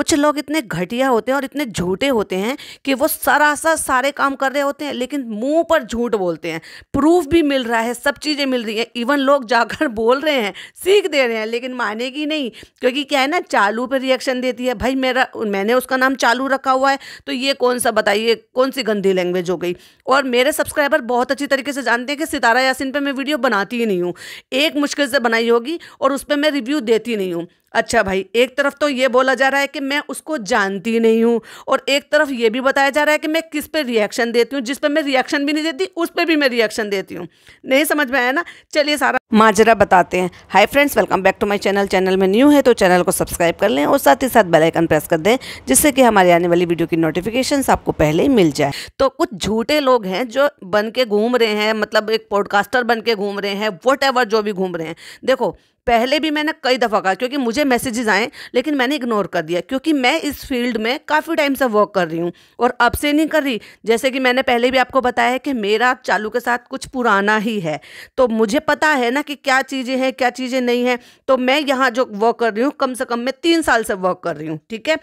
कुछ लोग इतने घटिया होते हैं और इतने झूठे होते हैं कि वो सरासर सारे काम कर रहे होते हैं लेकिन मुंह पर झूठ बोलते हैं प्रूफ भी मिल रहा है सब चीज़ें मिल रही हैं इवन लोग जाकर बोल रहे हैं सीख दे रहे हैं लेकिन मानेगी नहीं क्योंकि क्या है ना चालू पर रिएक्शन देती है भाई मेरा मैंने उसका नाम चालू रखा हुआ है तो ये कौन सा बताइए कौन सी गंदी लैंग्वेज हो गई और मेरे सब्सक्राइबर बहुत अच्छी तरीके से जानते हैं कि सितारा यासिन पर मैं वीडियो बनाती ही नहीं हूँ एक मुश्किल से बनाई होगी और उस पर मैं रिव्यू देती नहीं हूँ अच्छा भाई एक तरफ तो ये बोला जा रहा है कि मैं उसको जानती नहीं हूँ और एक तरफ ये भी बताया जा रहा है कि मैं किस पे रिएक्शन देती हूँ जिस पर मैं रिएक्शन भी नहीं देती उस पर भी मैं रिएक्शन देती हूँ नहीं समझ में आया ना चलिए सारा माजरा बताते हैं hi friends welcome back to my channel channel में न्यू है तो चैनल को सब्सक्राइब कर लें और साथ ही साथ बेल आइकन प्रेस कर दें जिससे कि हमारी आने वाली वीडियो की नोटिफिकेशंस आपको पहले ही मिल जाए तो कुछ झूठे लोग हैं जो बन के घूम रहे हैं मतलब एक पॉडकास्टर बन के घूम रहे हैं वट जो भी घूम रहे हैं देखो पहले भी मैंने कई दफ़ा कहा क्योंकि मुझे मैसेजेस आए लेकिन मैंने इग्नोर कर दिया क्योंकि मैं इस फील्ड में काफ़ी टाइम से वर्क कर रही हूँ और अब से नहीं कर रही जैसे कि मैंने पहले भी आपको बताया है कि मेरा चालू के साथ कुछ पुराना ही है तो मुझे पता है ना ना कि क्या चीज़ें हैं क्या चीज़ें नहीं हैं तो मैं यहाँ जो वर्क कर रही हूँ कम से कम मैं तीन साल से वर्क कर रही हूँ ठीक है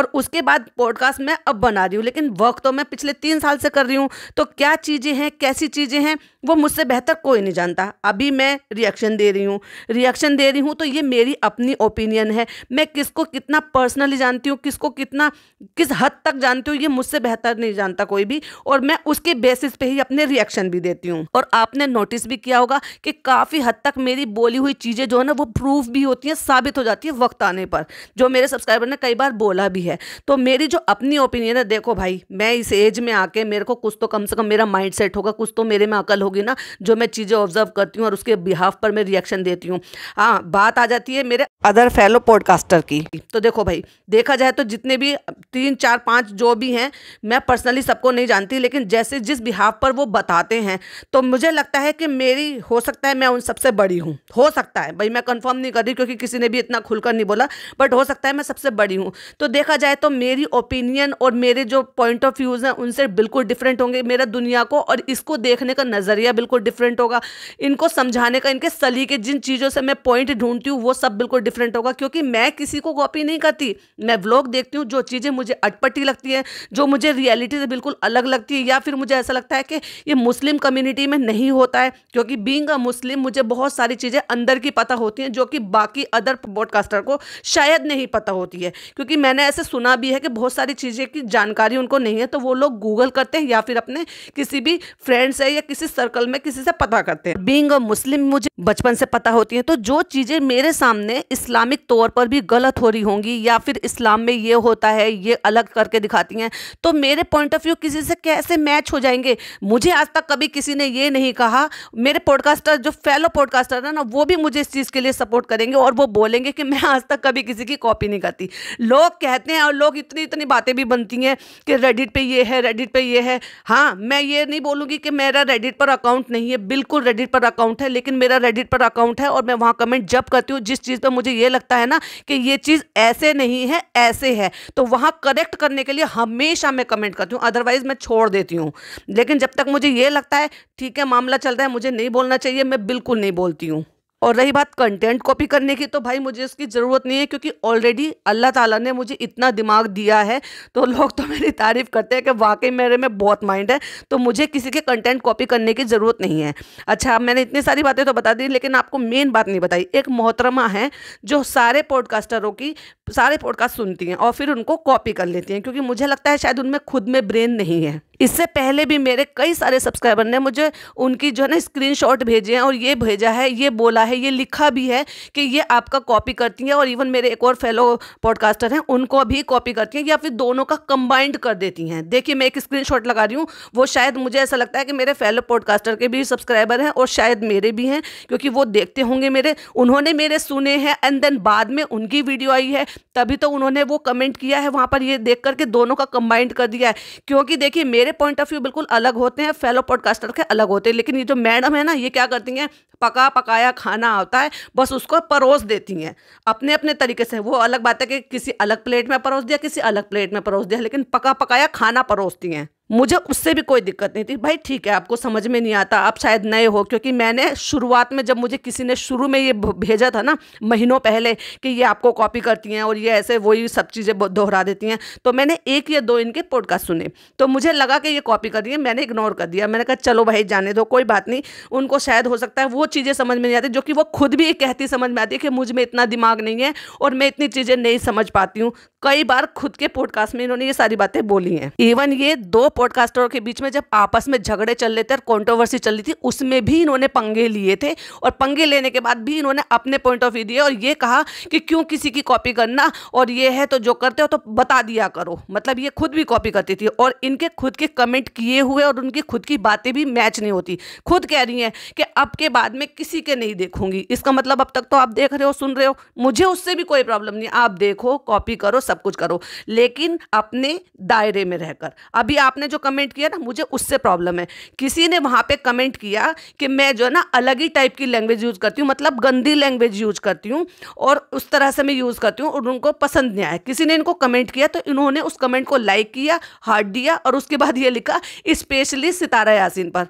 और उसके बाद पॉडकास्ट मैं अब बना रही हूँ लेकिन वर्क तो मैं पिछले तीन साल से कर रही हूँ तो क्या चीज़ें हैं कैसी चीज़ें हैं वो मुझसे बेहतर कोई नहीं जानता अभी मैं रिएक्शन दे रही हूँ रिएक्शन दे रही हूँ तो ये मेरी अपनी ओपिनियन है मैं किसको कितना पर्सनली जानती हूँ किसको कितना किस हद तक जानती हूँ ये मुझसे बेहतर नहीं जानता कोई भी और मैं उसके बेसिस पे ही अपने रिएक्शन भी देती हूँ और आपने नोटिस भी किया होगा कि काफ़ी हद तक मेरी बोली हुई चीज़ें जो है ना वो प्रूफ भी होती हैं साबित हो जाती है वक्त आने पर जो मेरे सब्सक्राइबर ने कई बार बोला भी है तो मेरी जो अपनी ओपिनियन है देखो भाई मैं इस एज में आके मेरे को कुछ तो कम से कम मेरा माइंड सेट होगा कुछ तो मेरे में अकल होगी होगी ना जो मैं चीज़ें ऑब्जर्व करती हूँ और उसके बिहाफ पर मैं रिएक्शन देती हूँ हाँ बात आ जाती है मेरे अदर फेलो पॉडकास्टर की तो देखो भाई देखा जाए तो जितने भी तीन चार पाँच जो भी हैं मैं पर्सनली सबको नहीं जानती लेकिन जैसे जिस बिहाफ पर वो बताते हैं तो मुझे लगता है कि मेरी हो सकता है मैं उन सबसे बड़ी हूँ हो सकता है भाई मैं कंफर्म नहीं कर रही क्योंकि किसी ने भी इतना खुलकर नहीं बोला बट हो सकता है मैं सबसे बड़ी हूँ तो देखा जाए तो मेरी ओपिनियन और मेरे जो पॉइंट ऑफ व्यूज़ हैं उनसे बिल्कुल डिफरेंट होंगे मेरा दुनिया को और इसको देखने का नज़रिया नज़रिया बिल्कुल डिफरेंट होगा इनको समझाने का इनके सलीके जिन चीज़ों से मैं पॉइंट ढूंढती हूँ वो सब बिल्कुल डिफरेंट होगा क्योंकि मैं किसी को कॉपी नहीं करती मैं व्लॉग देखती हूँ जो चीज़ें मुझे अटपटी लगती हैं जो मुझे रियलिटी से बिल्कुल अलग लगती है या फिर मुझे ऐसा लगता है कि ये मुस्लिम कम्युनिटी में नहीं होता है क्योंकि बींग अ मुस्लिम मुझे बहुत सारी चीज़ें अंदर की पता होती हैं जो कि बाकी अदर ब्रॉडकास्टर को शायद नहीं पता होती है क्योंकि मैंने ऐसे सुना भी है कि बहुत सारी चीज़ें की जानकारी उनको नहीं है तो वो लोग गूगल करते हैं या फिर अपने किसी भी फ्रेंड्स है या किसी सर्कल सर्कल में किसी से पता करते हैं बींग मुस्लिम मुझे बचपन से पता होती है तो जो चीजें मेरे सामने इस्लामिक तौर पर भी गलत हो रही होंगी या फिर इस्लाम में ये होता है ये अलग करके दिखाती हैं तो मेरे पॉइंट ऑफ व्यू किसी से कैसे मैच हो जाएंगे मुझे आज तक कभी किसी ने ये नहीं कहा मेरे पॉडकास्टर जो फेलो पॉडकास्टर है ना वो भी मुझे इस चीज़ के लिए सपोर्ट करेंगे और वो बोलेंगे कि मैं आज तक कभी किसी की कॉपी नहीं करती लोग कहते हैं और लोग इतनी इतनी बातें भी बनती हैं कि रेडिट पे ये है रेडिट पे ये है हाँ मैं ये नहीं बोलूँगी कि मेरा रेडिट पर अकाउंट नहीं है बिल्कुल रेडिट पर अकाउंट है लेकिन मेरा रेडिट पर अकाउंट है और मैं वहाँ कमेंट जब करती हूँ जिस चीज़ पर मुझे ये लगता है ना कि ये चीज़ ऐसे नहीं है ऐसे है तो वहाँ करेक्ट करने के लिए हमेशा मैं कमेंट करती हूँ अदरवाइज़ मैं छोड़ देती हूँ लेकिन जब तक मुझे ये लगता है ठीक है मामला चल रहा है मुझे नहीं बोलना चाहिए मैं बिल्कुल नहीं बोलती हूँ और रही बात कंटेंट कॉपी करने की तो भाई मुझे उसकी ज़रूरत नहीं है क्योंकि ऑलरेडी अल्लाह ताला ने मुझे इतना दिमाग दिया है तो लोग तो मेरी तारीफ़ करते हैं कि वाकई मेरे में बहुत माइंड है तो मुझे किसी के कंटेंट कॉपी करने की ज़रूरत नहीं है अच्छा मैंने इतनी सारी बातें तो बता दी लेकिन आपको मेन बात नहीं बताई एक मोहतरमा है जो सारे पॉडकास्टरों की सारे पॉडकास्ट सुनती हैं और फिर उनको कॉपी कर लेती हैं क्योंकि मुझे लगता है शायद उनमें खुद में ब्रेन नहीं है इससे पहले भी मेरे कई सारे सब्सक्राइबर ने मुझे उनकी जो है ना स्क्रीन भेजे हैं और ये भेजा है ये बोला है ये लिखा भी है कि ये आपका कॉपी करती हैं और इवन मेरे एक और फेलो पॉडकास्टर हैं उनको भी कॉपी करती हैं या फिर दोनों का कंबाइंड कर देती हैं देखिए मैं एक स्क्रीन लगा रही हूँ वो शायद मुझे ऐसा लगता है कि मेरे फेलो पॉडकास्टर के भी सब्सक्राइबर हैं और शायद मेरे भी हैं क्योंकि वो देखते होंगे मेरे उन्होंने मेरे सुने हैं एंड देन बाद में उनकी वीडियो आई है तभी तो उन्होंने वो कमेंट किया है वहाँ पर ये देख करके दोनों का कंबाइंड कर दिया है क्योंकि देखिए मेरे मेरे पॉइंट ऑफ व्यू बिल्कुल अलग होते हैं फेलो पॉडकास्टर के अलग होते हैं लेकिन ये जो मैडम है ना ये क्या करती हैं पका पकाया खाना आता है बस उसको परोस देती हैं अपने अपने तरीके से वो अलग बात है कि किसी अलग प्लेट में परोस दिया किसी अलग प्लेट में परोस दिया लेकिन पका पकाया खाना परोसती हैं मुझे उससे भी कोई दिक्कत नहीं थी भाई ठीक है आपको समझ में नहीं आता आप शायद नए हो क्योंकि मैंने शुरुआत में जब मुझे किसी ने शुरू में ये भेजा था ना महीनों पहले कि ये आपको कॉपी करती हैं और ये ऐसे वही सब चीज़ें दोहरा देती हैं तो मैंने एक या दो इनके पॉडकास्ट सुने तो मुझे लगा कि ये कॉपी कर रही है मैंने इग्नोर कर दिया मैंने कहा चलो भाई जाने दो कोई बात नहीं उनको शायद हो सकता है वो चीज़ें समझ में नहीं आती जो कि वो खुद भी कहती समझ में आती है कि मुझ में इतना दिमाग नहीं है और मैं इतनी चीज़ें नहीं समझ पाती हूँ कई बार खुद के पॉडकास्ट में इन्होंने ये सारी बातें बोली हैं इवन ये दो पॉडकास्टरों के बीच में जब आपस में झगड़े चल रहे थे और कॉन्ट्रोवर्सी चल रही थी उसमें भी इन्होंने पंगे लिए थे और पंगे लेने के बाद भी इन्होंने अपने पॉइंट ऑफ व्यू दिए और ये कहा कि क्यों किसी की कॉपी करना और ये है तो जो करते हो तो बता दिया करो मतलब ये खुद भी कॉपी करती थी और इनके खुद के कमेंट किए हुए और उनकी खुद की बातें भी मैच नहीं होती खुद कह रही हैं कि अब के बाद में किसी के नहीं देखूंगी इसका मतलब अब तक तो आप देख रहे हो सुन रहे हो मुझे उससे भी कोई प्रॉब्लम नहीं आप देखो कॉपी करो सब कुछ करो लेकिन अपने दायरे में रहकर अभी आपने ने जो कमेंट किया ना मुझे उससे प्रॉब्लम है किसी ने वहाँ पे कमेंट किया कि मैं जो है ना अलग ही टाइप की लैंग्वेज यूज़ करती हूँ मतलब गंदी लैंग्वेज यूज़ करती हूँ और उस तरह से मैं यूज़ करती हूँ और उनको पसंद नहीं आया किसी ने इनको कमेंट किया तो इन्होंने उस कमेंट को लाइक किया हार्ट दिया और उसके बाद ये लिखा स्पेशली सितारा यासिन पर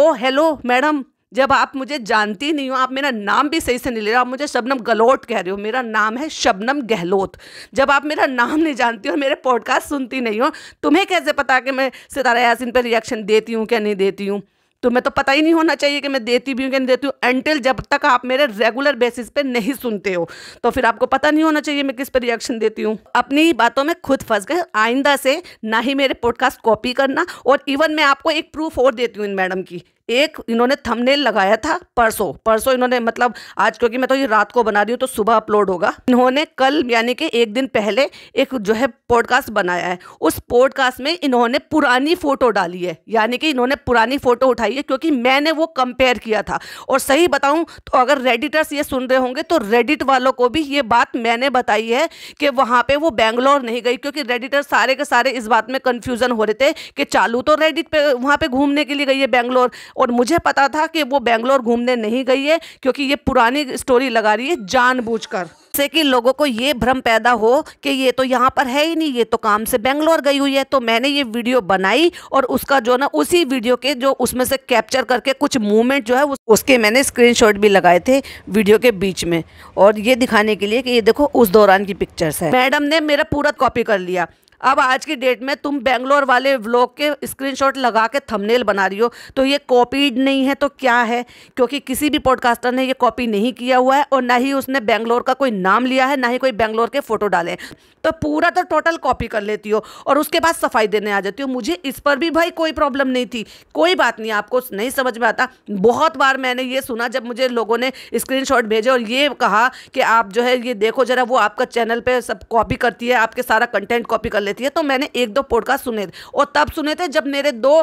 ओ हेलो मैडम जब आप मुझे जानती नहीं हो आप मेरा नाम भी सही से नहीं ले रहे हो आप मुझे शबनम गलोट कह रहे हो मेरा नाम है शबनम गहलोत जब आप मेरा नाम नहीं जानती हो मेरे पॉडकास्ट सुनती नहीं हो तुम्हें कैसे पता कि मैं सितारा यासिन पर रिएक्शन देती हूँ क्या नहीं देती हूँ तुम्हें तो पता ही नहीं होना चाहिए कि मैं देती भी हूँ कि नहीं देती हूँ एंटिल जब तक आप मेरे रेगुलर बेसिस पे नहीं सुनते हो तो फिर आपको पता नहीं होना चाहिए मैं किस पर रिएक्शन देती हूँ अपनी बातों में खुद फंस गए आइंदा से ना ही मेरे पॉडकास्ट कॉपी करना और इवन मैं आपको एक प्रूफ और देती हूँ इन मैडम की एक इन्होंने थंबनेल लगाया था परसों परसों इन्होंने मतलब आज क्योंकि मैं तो ये रात को बना रही हूँ तो सुबह अपलोड होगा इन्होंने कल यानी कि एक दिन पहले एक जो है पॉडकास्ट बनाया है उस पॉडकास्ट में इन्होंने पुरानी फ़ोटो डाली है यानी कि इन्होंने पुरानी फ़ोटो उठाई है क्योंकि मैंने वो कंपेयर किया था और सही बताऊँ तो अगर रेडिटर्स ये सुन रहे होंगे तो रेडिट वालों को भी ये बात मैंने बताई है कि वहाँ पर वो बैंगलोर नहीं गई क्योंकि रेडिटर सारे के सारे इस बात में कन्फ्यूज़न हो रहे थे कि चालू तो रेडिट पे वहाँ पे घूमने के लिए गई है बेंगलोर और मुझे पता था कि वो बेंगलोर घूमने नहीं गई है क्योंकि ये पुरानी स्टोरी लगा रही है जानबूझकर से कि लोगों को ये भ्रम पैदा हो कि ये तो यहाँ पर है ही नहीं ये तो काम से बेंगलोर गई हुई है तो मैंने ये वीडियो बनाई और उसका जो ना उसी वीडियो के जो उसमें से कैप्चर करके कुछ मूवमेंट जो है उसके मैंने स्क्रीनशॉट भी लगाए थे वीडियो के बीच में और ये दिखाने के लिए कि ये देखो उस दौरान की पिक्चर्स है मैडम ने मेरा पूरा कॉपी कर लिया अब आज की डेट में तुम बेंगलोर वाले व्लॉग के स्क्रीनशॉट लगा के थंबनेल बना रही हो तो ये कॉपीड नहीं है तो क्या है क्योंकि किसी भी पॉडकास्टर ने ये कॉपी नहीं किया हुआ है और ना ही उसने बेंगलोर का कोई नाम लिया है ना ही कोई बेंगलोर के फ़ोटो डाले तो पूरा तो टोटल कॉपी कर लेती हो और उसके बाद सफाई देने आ जाती हो मुझे इस पर भी भाई कोई प्रॉब्लम नहीं थी कोई बात नहीं आपको नहीं समझ में आता बहुत बार मैंने ये सुना जब मुझे लोगों ने स्क्रीन भेजे और ये कहा कि आप जो है ये देखो ज़रा वो आपका चैनल पर सब कॉपी करती है आपके सारा कंटेंट कॉपी कर लेती है तो मैंने एक दो पॉडकास्ट सुने थे और तब सुने थे जब मेरे दो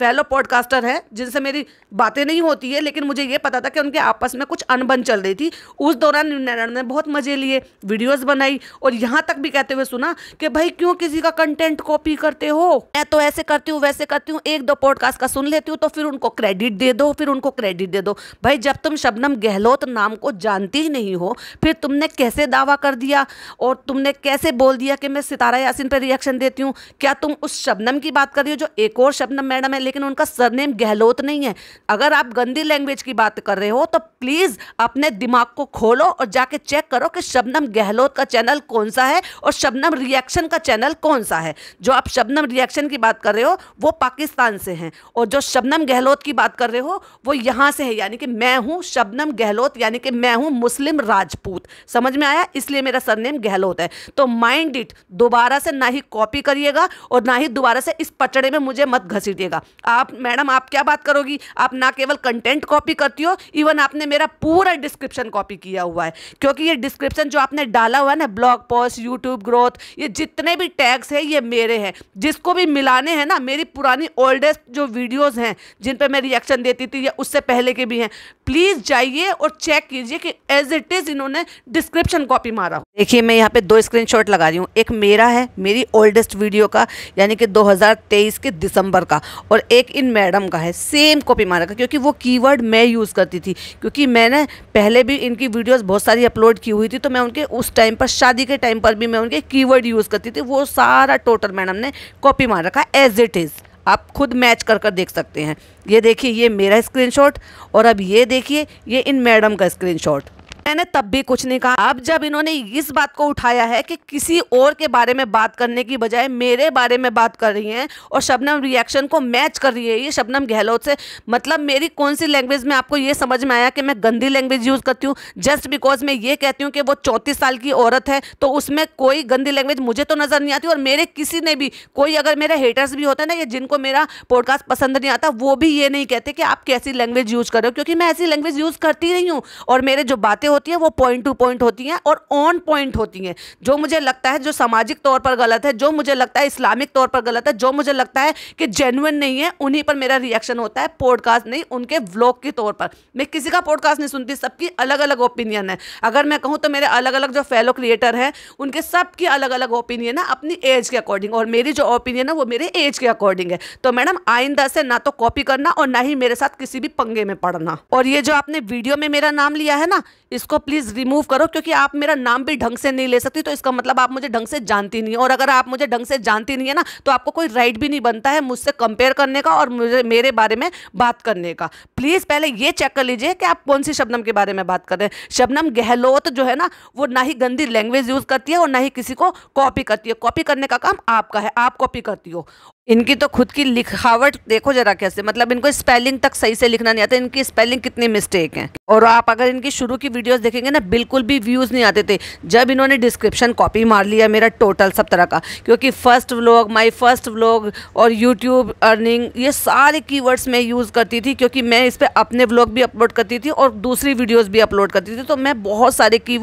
फेलो पॉडकास्टर हैं जिनसे मेरी बातें नहीं होती है लेकिन मुझे ये पता था कि उनके आपस में कुछ अनबन चल रही थी उस दौरान नारायण ने बहुत मज़े लिए वीडियोस बनाई और यहाँ तक भी कहते हुए सुना कि भाई क्यों किसी का कंटेंट कॉपी करते हो मैं तो ऐसे करती हूँ वैसे करती हूँ एक दो पॉडकास्ट का सुन लेती हूँ तो फिर उनको क्रेडिट दे दो फिर उनको क्रेडिट दे दो भाई जब तुम शबनम गहलोत नाम को जानती ही नहीं हो फिर तुमने कैसे दावा कर दिया और तुमने कैसे बोल दिया कि मैं सितारा यासिन पर रिएक्शन देती हूँ क्या तुम उस शबनम की बात कर रही हो जो एक और शबनम मैडम है लेकिन उनका सरनेम गहलोत नहीं है अगर आप गंदी लैंग्वेज की बात कर रहे हो तो प्लीज़ अपने दिमाग को खोलो और जाके चेक करो कि शबनम गहलोत का चैनल कौन सा है और शबनम रिएक्शन का चैनल कौन सा है जो आप शबनम रिएक्शन की बात कर रहे हो वो पाकिस्तान से हैं और जो शबनम गहलोत की बात कर रहे हो वो यहाँ से है यानी कि मैं हूँ शबनम गहलोत यानी कि मैं हूँ मुस्लिम राजपूत समझ में आया इसलिए मेरा सरनेम गहलोत है तो माइंड इट दोबारा से ना ही कॉपी करिएगा और ना ही दोबारा से इस पटड़े में मुझे मत घसीटिएगा आप मैडम आप क्या बात करोगी आप ना केवल कंटेंट कॉपी करती हो इवन आपने मेरा पूरा डिस्क्रिप्शन कॉपी किया हुआ है क्योंकि ये डिस्क्रिप्शन जो आपने डाला हुआ है ना ब्लॉग पोस्ट यूट्यूब ग्रोथ ये जितने भी टैग्स हैं ये मेरे हैं जिसको भी मिलाने हैं ना मेरी पुरानी ओल्डेस्ट जो वीडियोज़ हैं जिन पर मैं रिएक्शन देती थी या उससे पहले के भी हैं प्लीज़ जाइए और चेक कीजिए कि एज इट इज़ इन्होंने डिस्क्रिप्शन कॉपी मारा देखिए मैं यहाँ पे दो स्क्रीनशॉट लगा रही हूँ एक मेरा है मेरी ओल्डेस्ट वीडियो का यानी कि 2023 के दिसंबर का और एक इन मैडम का है सेम कॉपी मारा का क्योंकि वो कीवर्ड मैं यूज़ करती थी क्योंकि मैंने पहले भी इनकी वीडियोस बहुत सारी अपलोड की हुई थी तो मैं उनके उस टाइम पर शादी के टाइम पर भी मैं उनके कीवर्ड यूज़ करती थी वो सारा टोटल मैडम ने कॉपी मार रखा एज इट इज़ आप खुद मैच कर कर देख सकते हैं ये देखिए ये मेरा स्क्रीनशॉट और अब ये देखिए ये इन मैडम का स्क्रीनशॉट मैंने तब भी कुछ नहीं कहा अब जब इन्होंने इस बात को उठाया है कि किसी और के बारे में बात करने की बजाय मेरे बारे में बात कर रही हैं और शबनम रिएक्शन को मैच कर रही है ये शबनम गहलोत से मतलब मेरी कौन सी लैंग्वेज में आपको ये समझ में आया कि मैं गंदी लैंग्वेज यूज़ करती हूँ जस्ट बिकॉज मैं ये कहती हूँ कि वो चौंतीस साल की औरत है तो उसमें कोई गंदी लैंग्वेज मुझे तो नज़र नहीं आती और मेरे किसी ने भी कोई अगर मेरे हेटर्स भी होते ना या जिनको मेरा पॉडकास्ट पसंद नहीं आता वो भी ये नहीं कहते कि आप कैसी लैंग्वेज यूज़ कर रहे हो क्योंकि मैं ऐसी लैंग्वेज यूज़ करती रही हूँ और मेरे जो बातें होती है वो पॉइंट टू पॉइंट होती हैं और ऑन पॉइंट होती हैं जो मुझे लगता है जो सामाजिक तौर पर गलत है जो मुझे लगता है इस्लामिक तौर पर गलत है जो मुझे लगता है कि जेनुअन नहीं है उन्हीं पर मेरा रिएक्शन होता है पॉडकास्ट नहीं उनके व्लॉग के तौर पर मैं किसी का पॉडकास्ट नहीं सुनती सबकी अलग अलग ओपिनियन है अगर मैं कहूँ तो मेरे अलग अलग जो फेलो क्रिएटर हैं उनके सबकी अलग अलग ओपिनियन है अपनी एज के अकॉर्डिंग और मेरी जो ओपिनियन है वो मेरे एज के अकॉर्डिंग है तो मैडम आइंदा से ना तो कॉपी करना और ना ही मेरे साथ किसी भी पंगे में पढ़ना और ये जो आपने वीडियो में मेरा नाम लिया है ना इस उसको प्लीज़ रिमूव करो क्योंकि आप मेरा नाम भी ढंग से नहीं ले सकती तो इसका मतलब आप मुझे ढंग से जानती नहीं और अगर आप मुझे ढंग से जानती नहीं है ना तो आपको कोई राइट भी नहीं बनता है मुझसे कंपेयर करने का और मुझे मेरे बारे में बात करने का प्लीज़ पहले ये चेक कर लीजिए कि आप कौन सी शबनम के बारे में बात कर रहे हैं शबनम गहलोत जो है ना वो ना ही गंदी लैंग्वेज यूज़ करती है और ना ही किसी को कॉपी करती है कॉपी करने का काम आपका है आप कॉपी करती हो इनकी तो खुद की लिखावट देखो जरा कैसे मतलब इनको स्पेलिंग तक सही से लिखना नहीं आता इनकी स्पेलिंग कितनी मिस्टेक है और आप अगर इनकी शुरू की वीडियोस देखेंगे ना बिल्कुल भी व्यूज़ नहीं आते थे जब इन्होंने डिस्क्रिप्शन कॉपी मार लिया मेरा टोटल सब तरह का क्योंकि first vlog my first vlog और यूट्यूब अर्निंग ये सारे कीवर्ड्स मैं यूज़ करती थी क्योंकि मैं इस पर अपने व्लॉग भी अपलोड करती थी और दूसरी वीडियोज़ भी अपलोड करती थी तो मैं बहुत सारे की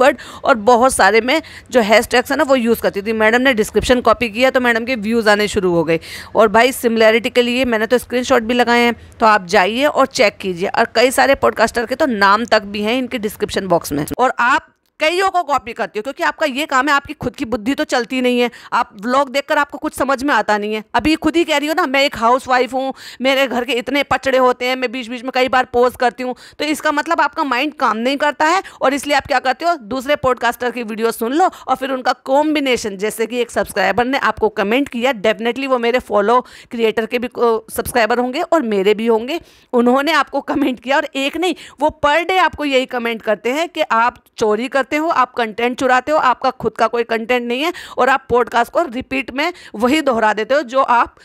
और बहुत सारे में जो हैश है ना वो यूज़ करती थी मैडम ने डिस्क्रिप्शन कॉपी किया तो मैडम के व्यूज़ आने शुरू हो गए और भाई सिमिलैरिटी के लिए मैंने तो स्क्रीनशॉट भी लगाए हैं तो आप जाइए और चेक कीजिए और कई सारे पॉडकास्टर के तो नाम तक भी हैं इनके डिस्क्रिप्शन बॉक्स में और आप कईयों को कॉपी करती हो क्योंकि आपका ये काम है आपकी खुद की बुद्धि तो चलती नहीं है आप ब्लॉग देखकर आपको कुछ समझ में आता नहीं है अभी खुद ही कह रही हो ना मैं एक हाउस वाइफ हूँ मेरे घर के इतने पचड़े होते हैं मैं बीच बीच में कई बार पोज करती हूँ तो इसका मतलब आपका माइंड काम नहीं करता है और इसलिए आप क्या करते हो दूसरे पॉडकास्टर की वीडियो सुन लो और फिर उनका कॉम्बिनेशन जैसे कि एक सब्सक्राइबर ने आपको कमेंट किया डेफिनेटली वो मेरे फॉलो क्रिएटर के भी सब्सक्राइबर होंगे और मेरे भी होंगे उन्होंने आपको कमेंट किया और एक नहीं वो पर डे आपको यही कमेंट करते हैं कि आप चोरी कर करते हो आप कंटेंट चुराते हो आपका खुद का कोई कंटेंट नहीं है और आप पॉडकास्ट को रिपीट में वही दोहरा देते हो जो आप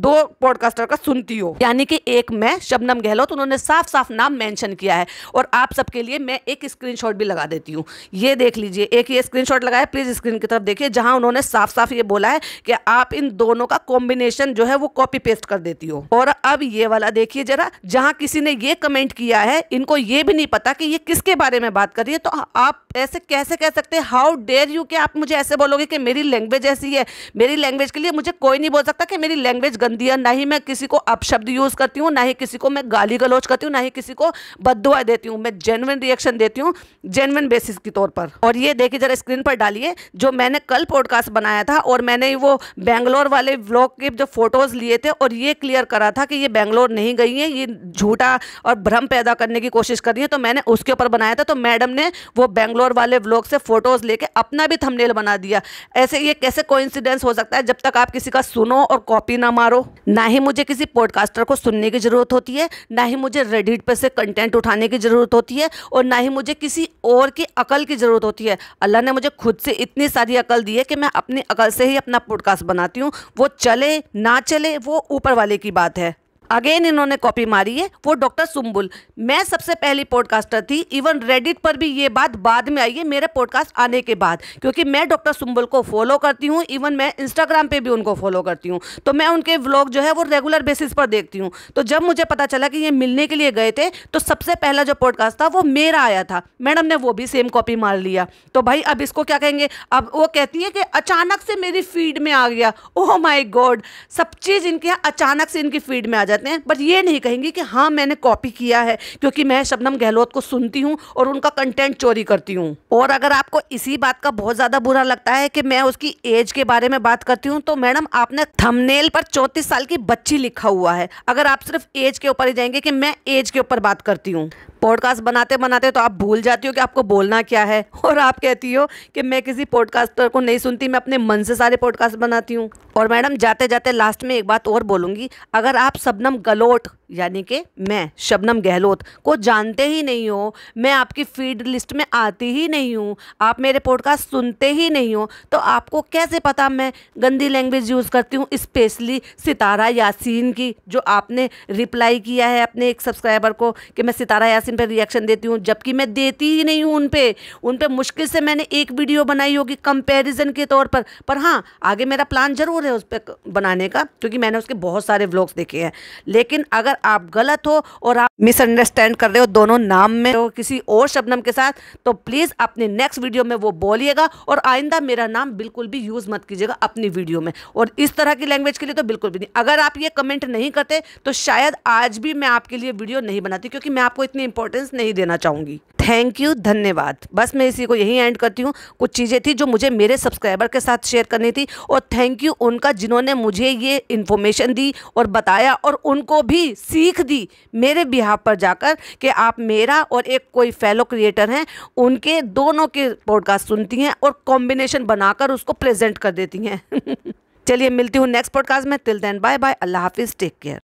दो पॉडकास्टर का सुनती हो यानी कि एक मैं शबनम गहलोत उन्होंने साफ साफ नाम मेंशन किया है और आप सबके लिए मैं एक स्क्रीनशॉट भी लगा देती हूँ ये देख लीजिए एक ये स्क्रीनशॉट लगाया प्लीज़ स्क्रीन की तरफ देखिए जहां उन्होंने साफ साफ ये बोला है कि आप इन दोनों का कॉम्बिनेशन जो है वो कॉपी पेस्ट कर देती हो और अब ये वाला देखिए जरा जहाँ किसी ने ये कमेंट किया है इनको ये भी नहीं पता कि ये किसके बारे में बात कर रही है तो आप ऐसे कैसे कह सकते हैं हाउ डेयर यू कि आप मुझे ऐसे बोलोगे कि मेरी लैंग्वेज ऐसी है मेरी लैंग्वेज के लिए मुझे कोई नहीं बोल सकता कि मेरी लैंग्वेज गंदियाँ ना ही मैं किसी को अपशब्द यूज़ करती हूँ ना ही किसी को मैं गाली गलोच करती हूँ ना ही किसी को बदुआ देती हूँ मैं जेनविन रिएक्शन देती हूँ जेनविन बेसिस के तौर पर और ये देखिए जरा स्क्रीन पर डालिए जो मैंने कल पॉडकास्ट बनाया था और मैंने वो बेंगलोर वाले ब्लॉग के जो फोटोज़ लिए थे और ये क्लियर करा था कि ये बेंगलोर नहीं गई हैं ये झूठा और भ्रम पैदा करने की कोशिश कर रही है तो मैंने उसके ऊपर बनाया था तो मैडम ने वो बेंगलोर वाले ब्लॉग से फ़ोटोज़ लेके अपना भी थंबनेल बना दिया ऐसे ये कैसे कोइंसिडेंस हो सकता है जब तक आप किसी का सुनो और कॉपी ना मारो करो ना ही मुझे किसी पॉडकास्टर को सुनने की ज़रूरत होती है ना ही मुझे रेडिट पर से कंटेंट उठाने की ज़रूरत होती है और ना ही मुझे किसी और की अकल की ज़रूरत होती है अल्लाह ने मुझे खुद से इतनी सारी अकल दी है कि मैं अपनी अकल से ही अपना पॉडकास्ट बनाती हूँ वो चले ना चले वो ऊपर वाले की बात है अगेन इन्होंने कॉपी मारी है वो डॉक्टर सुम्बुल मैं सबसे पहली पॉडकास्टर थी इवन रेडिट पर भी ये बात बाद में आई है मेरे पॉडकास्ट आने के बाद क्योंकि मैं डॉक्टर सुम्बुल को फॉलो करती हूँ इवन मैं इंस्टाग्राम पे भी उनको फॉलो करती हूँ तो मैं उनके व्लॉग जो है वो रेगुलर बेसिस पर देखती हूँ तो जब मुझे पता चला कि ये मिलने के लिए गए थे तो सबसे पहला जो पॉडकास्ट था वो मेरा आया था मैडम ने वो भी सेम कॉपी मार लिया तो भाई अब इसको क्या कहेंगे अब वो कहती है कि अचानक से मेरी फीड में आ गया ओह माई गॉड सब चीज़ इनके अचानक से इनकी फीड में आ जाए रहते हैं बट ये नहीं कहेंगी कि हाँ मैंने कॉपी किया है क्योंकि मैं शबनम गहलोत को सुनती हूँ और उनका कंटेंट चोरी करती हूँ और अगर आपको इसी बात का बहुत ज़्यादा बुरा लगता है कि मैं उसकी एज के बारे में बात करती हूँ तो मैडम आपने थमनेल पर चौंतीस साल की बच्ची लिखा हुआ है अगर आप सिर्फ एज के ऊपर ही जाएंगे कि मैं एज के ऊपर बात करती हूँ पॉडकास्ट बनाते बनाते तो आप भूल जाती हो कि आपको बोलना क्या है और आप कहती हो कि मैं किसी पॉडकास्टर को नहीं सुनती मैं अपने मन से सारे पॉडकास्ट बनाती हूँ और मैडम जाते जाते लास्ट में एक बात और बोलूंगी अगर आप सबनम गलोट यानी कि मैं शबनम गहलोत को जानते ही नहीं हो मैं आपकी फीड लिस्ट में आती ही नहीं हूँ आप मेरे पॉडकास्ट सुनते ही नहीं हो तो आपको कैसे पता मैं गंदी लैंग्वेज यूज़ करती हूँ स्पेशली सितारा यासीन की जो आपने रिप्लाई किया है अपने एक सब्सक्राइबर को कि मैं सितारा यासीन पर रिएक्शन देती हूँ जबकि मैं देती ही नहीं हूँ उन पर उन पर मुश्किल से मैंने एक वीडियो बनाई होगी कंपेरिजन के तौर पर पर हाँ आगे मेरा प्लान ज़रूर है उस पर बनाने का क्योंकि मैंने उसके बहुत सारे व्लॉग्स देखे हैं लेकिन अगर पर आप गलत हो और आप मिसअंडरस्टैंड कर रहे हो दोनों नाम में तो किसी और शबनम के साथ तो प्लीज़ अपने नेक्स्ट वीडियो में वो बोलिएगा और आइंदा मेरा नाम बिल्कुल भी यूज़ मत कीजिएगा अपनी वीडियो में और इस तरह की लैंग्वेज के लिए तो बिल्कुल भी नहीं अगर आप ये कमेंट नहीं करते तो शायद आज भी मैं आपके लिए वीडियो नहीं बनाती क्योंकि मैं आपको इतनी इंपॉर्टेंस नहीं देना चाहूँगी थैंक यू धन्यवाद बस मैं इसी को यहीं एंड करती हूँ कुछ चीज़ें थी जो मुझे मेरे सब्सक्राइबर के साथ शेयर करनी थी और थैंक यू उनका जिन्होंने मुझे ये इन्फॉर्मेशन दी और बताया और उनको भी सीख दी मेरे बिहाफ पर जाकर कि आप मेरा और एक कोई फेलो क्रिएटर हैं उनके दोनों के पॉडकास्ट सुनती हैं और कॉम्बिनेशन बनाकर उसको प्रेजेंट कर देती हैं चलिए मिलती हूँ नेक्स्ट पॉडकास्ट में तिल देन बाय बाय अल्लाह हाफिज़ टेक केयर